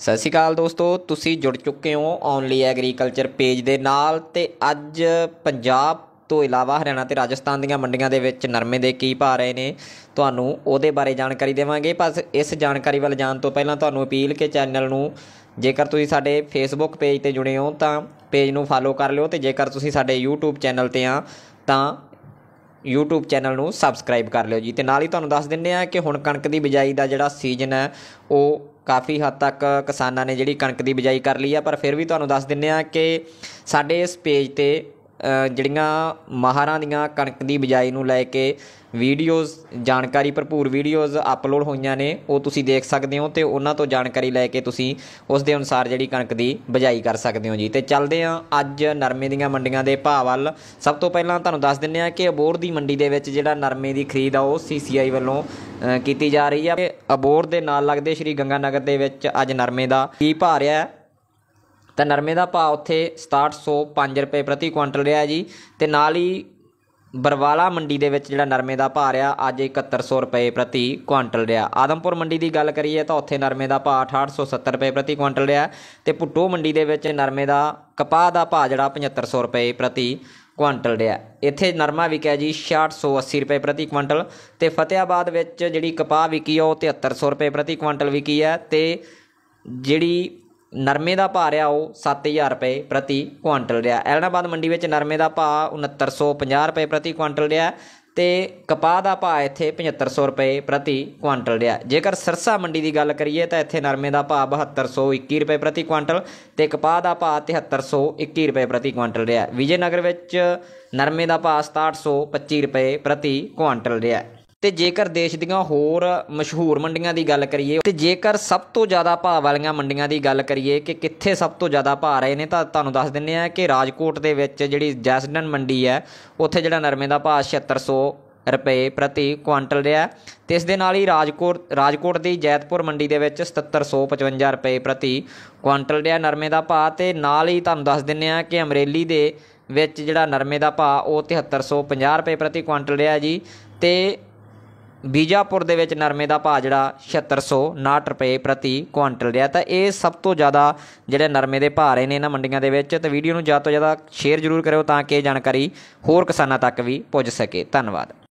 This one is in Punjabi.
ਸਤਿ ਸ਼੍ਰੀ ਅਕਾਲ ਦੋਸਤੋ ਤੁਸੀਂ ਜੁੜ ਚੁੱਕੇ ਹੋ ਓਨਲੀ ਐਗਰੀਕਲਚਰ ਪੇਜ ਦੇ ਨਾਲ ਤੇ ਅੱਜ ਪੰਜਾਬ ਤੋਂ ਇਲਾਵਾ ਹਰਿਆਣਾ ਤੇ ਰਾਜਸਥਾਨ ਦੀਆਂ ਮੰਡੀਆਂ ਦੇ ਵਿੱਚ ਨਰਮੇ ਦੇ ਕੀ ਭਾਅ ਰਹੇ ਨੇ ਤੁਹਾਨੂੰ ਉਹਦੇ ਬਾਰੇ ਜਾਣਕਾਰੀ ਦੇਵਾਂਗੇ ਬਸ ਇਸ ਜਾਣਕਾਰੀ ਵੱਲ ਜਾਣ ਤੋਂ ਪਹਿਲਾਂ ਤੁਹਾਨੂੰ ਅਪੀਲ ਕਿ ਚੈਨਲ ਨੂੰ ਜੇਕਰ ਤੁਸੀਂ ਸਾਡੇ ਫੇਸਬੁੱਕ ਪੇਜ ਤੇ ਜੁੜੇ ਹੋ ਤਾਂ ਪੇਜ ਨੂੰ ਫਾਲੋ ਕਰ ਲਿਓ ਤੇ ਜੇਕਰ ਤੁਸੀਂ ਸਾਡੇ YouTube ਚੈਨਲ ਤੇ ਆ ਤਾਂ YouTube ਚੈਨਲ ਨੂੰ ਸਬਸਕ੍ਰਾਈਬ ਕਰ ਲਿਓ ਜੀ ਤੇ ਨਾਲ ਹੀ ਤੁਹਾਨੂੰ ਦੱਸ ਦਿੰਨੇ ਆ ਕਿ ਹੁਣ ਕਣਕ ਦੀ ਬਿਜਾਈ ਦਾ ਜਿਹੜਾ ਸੀਜ਼ਨ ਹੈ ਉਹ ਕਾਫੀ ਹੱਦ ਤੱਕ ਕਿਸਾਨਾਂ ਨੇ ਜਿਹੜੀ ਕਣਕ ਦੀ ਬਿਜਾਈ ਕਰ ਲਈ ਆ ਪਰ ਫਿਰ ਵੀ ਤੁਹਾਨੂੰ ਦੱਸ ਦਿੰਨੇ ਆ ਕਿ ਸਾਡੇ ਇਸ ਪੇਜ ਤੇ ਜਿਹੜੀਆਂ ਮਹਾਰਾਂ ਦੀਆਂ ਕਣਕ ਦੀ ਬਿਜਾਈ ਨੂੰ ਲੈ ਕੇ ਵੀਡੀਓਜ਼ ਜਾਣਕਾਰੀ ਭਰਪੂਰ ਵੀਡੀਓਜ਼ ਅਪਲੋਡ ਹੋਈਆਂ ਨੇ ਉਹ ਤੁਸੀਂ ਦੇਖ ਸਕਦੇ ਹੋ ਤੇ ਉਹਨਾਂ ਤੋਂ ਜਾਣਕਾਰੀ ਲੈ ਕੇ ਤੁਸੀਂ ਉਸ ਦੇ ਅਨੁਸਾਰ ਜਿਹੜੀ ਕਣਕ ਦੀ ਬਿਜਾਈ ਕਰ ਸਕਦੇ ਹੋ ਜੀ ਤੇ ਚੱਲਦੇ ਆ ਅੱਜ ਨਰਮੇ ਦੀਆਂ ਮੰਡੀਆਂ ਦੇ ਭਾਅ ਵੱਲ ਸਭ ਤੋਂ ਪਹਿਲਾਂ ਤੁਹਾਨੂੰ ਦੱਸ ਦਿੰਨੇ ਆ ਕਿ ਅਬੋਰ ਦੀ ਮੰਡੀ ਦੇ ਵਿੱਚ ਜਿਹੜਾ ਨਰਮੇ ਦੀ ਖਰੀਦ ਆ ਉਹ ਸੀਸੀਆਈ ਵੱਲੋਂ ਕੀਤੀ ਜਾ ਰਹੀ ਆ ਅਬੋਰ ਦੇ ਨਾਲ ਲੱਗਦੇ ਸ਼੍ਰੀ ਗੰਗਾ ਨਗਰ ਦੇ ਵਿੱਚ ਅੱਜ ਨਰਮੇ ਦਾ ਕੀ ਭਾਅ ਰਿਹਾ ਤਾਂ ਨਰਮੇ ਦਾ ਭਾਅ ਉੱਥੇ 6705 ਰੁਪਏ ਪ੍ਰਤੀ ਕੁਇੰਟਲ ਰਿਹਾ ਜੀ ਤੇ ਨਾਲ ਹੀ ਬਰਵਾਲਾ ਮੰਡੀ ਦੇ ਵਿੱਚ ਜਿਹੜਾ ਨਰਮੇ ਦਾ ਭਾਅ ਰਿਹਾ ਅੱਜ 7100 ਰੁਪਏ ਪ੍ਰਤੀ ਕੁਇੰਟਲ ਰਿਹਾ ਆਦਮਪੁਰ ਮੰਡੀ ਦੀ ਗੱਲ ਕਰੀਏ ਤਾਂ ਉੱਥੇ ਨਰਮੇ ਦਾ ਭਾਅ 6870 ਰੁਪਏ ਪ੍ਰਤੀ ਕੁਇੰਟਲ ਰਿਹਾ ਤੇ ਪੁੱਟੋ ਮੰਡੀ ਦੇ ਵਿੱਚ ਨਰਮੇ ਦਾ ਕਪਾਹ ਦਾ ਭਾਅ ਜਿਹੜਾ 7500 ਰੁਪਏ ਪ੍ਰਤੀ ਕੁਇੰਟਲ ਰਿਹਾ ਇੱਥੇ ਨਰਮਾ ਵਿਕਿਆ ਜੀ 6680 ਰੁਪਏ ਪ੍ਰਤੀ ਕੁਇੰਟਲ ਤੇ ਫਤਿਆਬਾਦ ਵਿੱਚ ਜਿਹੜੀ ਕਪਾਹ ਵਿਕੀ ਉਹ 7300 ਰੁਪਏ ਪ੍ਰਤੀ ਕੁਇੰਟਲ ਵਿਕੀ ਹੈ ਤੇ ਜਿਹੜੀ ਨਰਮੇ ਦਾ ਭਾਅ ਰਿਹਾ ਉਹ 7000 ਰੁਪਏ ਪ੍ਰਤੀ ਕੁਆਂਟਲ ਰਿਹਾ ਐਲਨਾਬਾਦ ਮੰਡੀ ਵਿੱਚ ਨਰਮੇ ਦਾ ਭਾਅ 6950 ਰੁਪਏ ਪ੍ਰਤੀ ਕੁਆਂਟਲ ਰਿਹਾ ਤੇ ਕਪਾਹ ਦਾ ਭਾਅ ਇੱਥੇ 7500 ਰੁਪਏ ਪ੍ਰਤੀ ਕੁਆਂਟਲ ਰਿਹਾ ਜੇਕਰ ਸਰਸਾ ਮੰਡੀ ਦੀ ਗੱਲ ਕਰੀਏ ਤਾਂ ਇੱਥੇ ਨਰਮੇ ਦਾ ਭਾਅ 7221 ਰੁਪਏ ਪ੍ਰਤੀ ਕੁਆਂਟਲ ਤੇ ਕਪਾਹ ਦਾ ਭਾਅ 7321 ਰੁਪਏ ਪ੍ਰਤੀ ਕੁਆਂਟਲ ਰਿਹਾ ਵਿਜੇ ਨਗਰ ਵਿੱਚ ਨਰਮੇ ਦਾ ਭਾਅ 6725 ਰੁਪਏ ਪ੍ਰਤੀ ਕੁਆਂਟਲ ਰਿਹਾ ਤੇ ਜੇਕਰ ਦੇਸ਼ ਦੀਆਂ ਹੋਰ ਮਸ਼ਹੂਰ ਮੰਡੀਆਂ ਦੀ ਗੱਲ ਕਰੀਏ ਤੇ ਜੇਕਰ ਸਭ ਤੋਂ ਜ਼ਿਆਦਾ ਭਾਅ ਵਾਲੀਆਂ ਮੰਡੀਆਂ ਦੀ ਗੱਲ ਕਰੀਏ ਕਿ ਕਿੱਥੇ ਸਭ ਤੋਂ ਜ਼ਿਆਦਾ ਭਾਅ ਰਹੇ ਨੇ ਤਾਂ ਤੁਹਾਨੂੰ ਦੱਸ ਦਿੰਨੇ ਆ ਕਿ ਰਾਜਕੋਟ ਦੇ ਵਿੱਚ ਜਿਹੜੀ ਜੈਸਡਨ ਮੰਡੀ ਹੈ ਉੱਥੇ ਜਿਹੜਾ ਨਰਮੇ ਦਾ ਭਾਅ 7600 ਰੁਪਏ ਪ੍ਰਤੀ ਕੁਆਂਟਲ ਰਿਹਾ ਤੇ ਇਸ ਦੇ ਨਾਲ ਹੀ ਰਾਜਕੋਟ ਰਾਜਕੋਟ ਦੀ ਜੈਤਪੁਰ ਮੰਡੀ ਦੇ ਵਿੱਚ 7755 ਰੁਪਏ ਪ੍ਰਤੀ ਕੁਆਂਟਲ ਰਿਹਾ ਨਰਮੇ ਦਾ ਭਾਅ ਤੇ ਨਾਲ ਹੀ ਤੁਹਾਨੂੰ ਦੱਸ ਦਿੰਨੇ ਆ ਕਿ ਅਮਰੇਲੀ ਦੇ ਵਿੱਚ ਜਿਹੜਾ ਨਰਮੇ ਦਾ ਭਾਅ ਉਹ 7350 ਰੁਪਏ ਪ੍ਰਤੀ ਕੁਆਂਟਲ ਰਿਹਾ ਜੀ ਤੇ ਬੀਜਾਪੁਰ ਦੇ ਵਿੱਚ ਨਰਮੇ ਦਾ ਭਾਅ ਜਿਹੜਾ 7600 ਰੁਪਏ ਪ੍ਰਤੀ ਕੁਇੰਟਲ ਰਿਹਾ ਤਾਂ ਇਹ ਸਭ ਤੋਂ ਜ਼ਿਆਦਾ ਜਿਹੜੇ ਨਰਮੇ ਦੇ ਭਾਅ ਰਹੇ ਨੇ ਇਹਨਾਂ ਮੰਡੀਆਂ ਦੇ ਵਿੱਚ ਤੇ ਵੀਡੀਓ ਨੂੰ ਜ਼ਿਆਦਾ ਤੋਂ ਜ਼ਿਆਦਾ ਸ਼ੇਅਰ ਜ਼ਰੂਰ ਕਰਿਓ ਤਾਂ ਕਿ ਇਹ ਜਾਣਕਾਰੀ ਹੋਰ ਕਿਸਾਨਾਂ ਤੱਕ ਵੀ ਪਹੁੰਚ ਸਕੇ ਧੰਨਵਾਦ